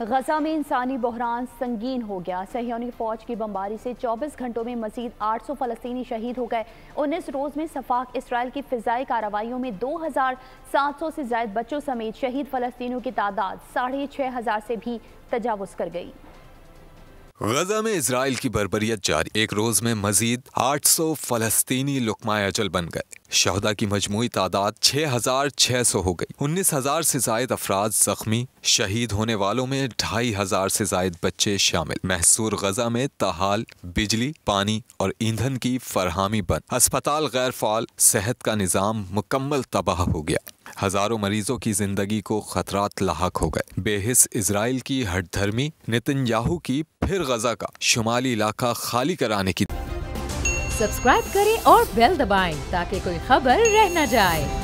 गजा में इंसानी बहरान संगीन हो गया सहयोनी फौज की बमबारी से 24 घंटों में मजीद 800 फलस्तनी शहीद हो गए 19 रोज़ में सफाक इसराइल की फ़िज़ाई कार्रवाई में 2,700 से जायद बच्चों समेत शहीद फलस्तियों की तादाद साढ़े छः हज़ार से भी तजावज़ कर गई गजा में इसराइल की बर्बरियत जारी एक रोज में मजीद 800 फलस्तीनी लुकमा अजल बन गए शहदा की मजमू तादाद छः हजार छः सौ हो गई उन्नीस हजार से जायद अफ़राज़ जख्मी शहीद होने वालों में ढाई हजार से जायद बच्चे शामिल महसूर गजा में तहाल बिजली पानी और ईंधन की फरहमी बंद अस्पताल गैर फाल सेहत का निज़ाम मुकम्मल तबाह हो गया हजारों मरीजों की जिंदगी को खतरात लाक हो गए बेहिस इसराइल की हटधर्मी नितिन याहू की फिर गजा का शुमाली इलाका खाली कराने की सब्सक्राइब करें और बेल दबाएं ताकि कोई खबर रह न जाए